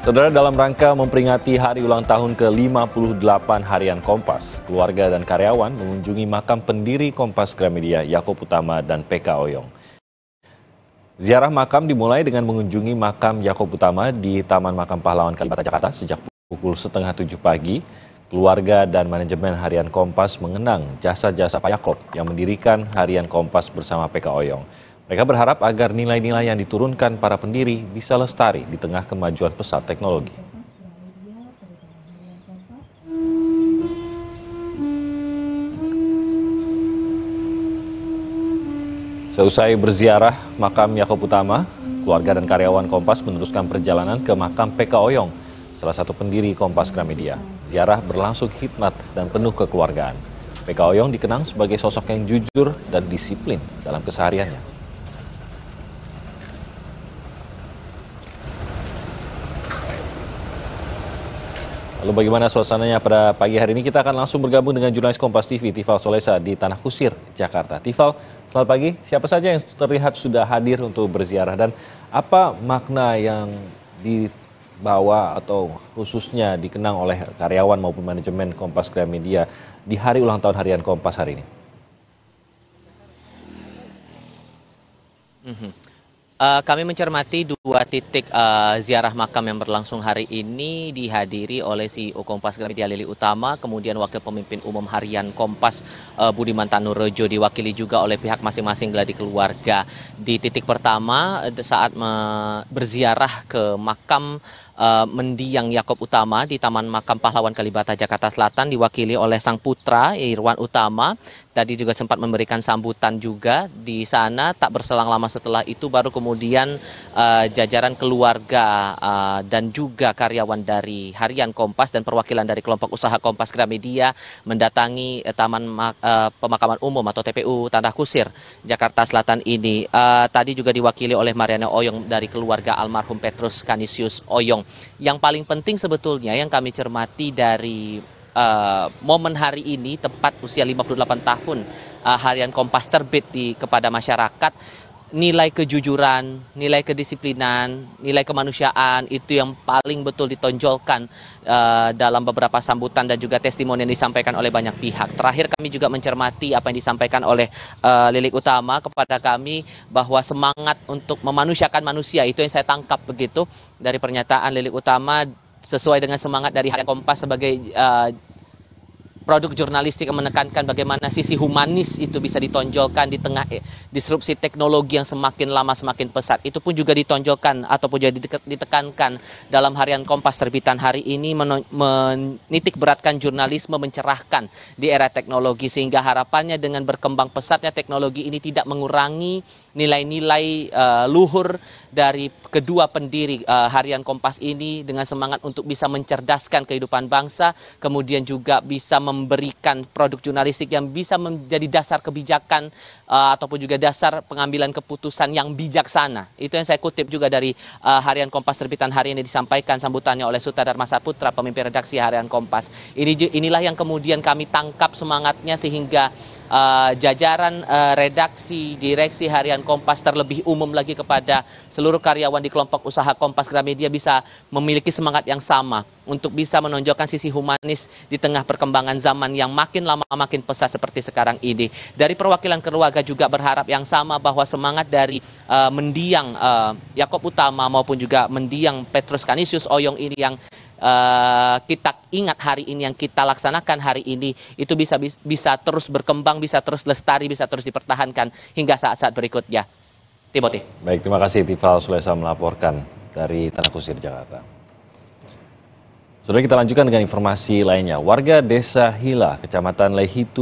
Saudara dalam rangka memperingati hari ulang tahun ke-58 harian Kompas, keluarga dan karyawan mengunjungi makam pendiri Kompas Gramedia Yakob Utama dan PK Oyong. Ziarah makam dimulai dengan mengunjungi makam Yakob Utama di Taman Makam Pahlawan Kalibata Jakarta sejak pukul setengah tujuh pagi. Keluarga dan manajemen Harian Kompas mengenang jasa-jasa Pak Yakob yang mendirikan Harian Kompas bersama PK Oyong. Mereka berharap agar nilai-nilai yang diturunkan para pendiri bisa lestari di tengah kemajuan pesat teknologi. Seusai berziarah makam Yakob Utama, keluarga dan karyawan Kompas meneruskan perjalanan ke makam PK Oyong, salah satu pendiri Kompas Gramedia. Ziarah berlangsung hikmat dan penuh kekeluargaan. PK Oyong dikenang sebagai sosok yang jujur dan disiplin dalam kesehariannya. Lalu bagaimana suasananya pada pagi hari ini? Kita akan langsung bergabung dengan jurnalis Kompas TV, Tifal Solesa di Tanah Kusir, Jakarta. Tifal, selamat pagi. Siapa saja yang terlihat sudah hadir untuk berziarah dan apa makna yang dibawa atau khususnya dikenang oleh karyawan maupun manajemen Kompas Gramedia di hari ulang tahun harian Kompas hari ini? Mm -hmm. Uh, kami mencermati dua titik uh, ziarah makam yang berlangsung hari ini dihadiri oleh CEO Kompas Gramedia Lili Utama, kemudian Wakil Pemimpin Umum Harian Kompas uh, Budiman Tanurejo diwakili juga oleh pihak masing-masing geladi keluarga. Di titik pertama saat berziarah ke makam uh, eh, mendiang Yakob Utama di Taman Makam Pahlawan Kalibata Jakarta Selatan diwakili oleh sang putra Irwan Utama. Tadi juga sempat memberikan sambutan juga di sana. Tak berselang lama setelah itu baru kemudian uh, jajaran keluarga uh, dan juga karyawan dari Harian Kompas dan perwakilan dari kelompok usaha Kompas Gramedia mendatangi uh, Taman uh, Pemakaman Umum atau TPU Tanah Kusir Jakarta Selatan ini. Uh, tadi juga diwakili oleh Mariana Oyong dari keluarga almarhum Petrus Kanisius Oyong yang paling penting sebetulnya yang kami cermati dari uh, momen hari ini tepat usia 58 tahun uh, harian Kompas terbit di kepada masyarakat nilai kejujuran, nilai kedisiplinan, nilai kemanusiaan itu yang paling betul ditonjolkan uh, dalam beberapa sambutan dan juga testimoni yang disampaikan oleh banyak pihak. Terakhir kami juga mencermati apa yang disampaikan oleh uh, Lilik Utama kepada kami bahwa semangat untuk memanusiakan manusia itu yang saya tangkap begitu dari pernyataan Lilik Utama sesuai dengan semangat dari Harian Kompas sebagai uh, produk jurnalistik yang menekankan bagaimana sisi humanis itu bisa ditonjolkan di tengah eh, disrupsi teknologi yang semakin lama semakin pesat. Itu pun juga ditonjolkan ataupun jadi ditekankan dalam harian Kompas terbitan hari ini menitik beratkan jurnalisme mencerahkan di era teknologi sehingga harapannya dengan berkembang pesatnya teknologi ini tidak mengurangi nilai-nilai uh, luhur dari kedua pendiri uh, harian Kompas ini dengan semangat untuk bisa mencerdaskan kehidupan bangsa kemudian juga bisa mem memberikan produk jurnalistik yang bisa menjadi dasar kebijakan uh, ataupun juga dasar pengambilan keputusan yang bijaksana. Itu yang saya kutip juga dari uh, harian Kompas terbitan hari ini disampaikan sambutannya oleh Suta Mas Putra pemimpin redaksi harian Kompas. Ini inilah yang kemudian kami tangkap semangatnya sehingga Eh, jajaran uh, redaksi direksi harian Kompas terlebih umum lagi kepada seluruh karyawan di kelompok usaha Kompas Gramedia bisa memiliki semangat yang sama untuk bisa menonjolkan sisi humanis di tengah perkembangan zaman yang makin lama makin pesat seperti sekarang ini. Dari perwakilan keluarga juga berharap yang sama bahwa semangat dari uh, mendiang uh, Yakob Utama maupun juga mendiang Petrus Kanisius Oyong ini yang Eh, kita ingat hari ini yang kita laksanakan hari ini itu bisa bisa terus berkembang, bisa terus lestari, bisa terus dipertahankan hingga saat-saat berikutnya. Timothy. Baik, terima kasih Tifal Sulaiman melaporkan dari Tanah Kusir, Jakarta. Sudah kita lanjutkan dengan informasi lainnya. Warga Desa Hila, Kecamatan Lehitu,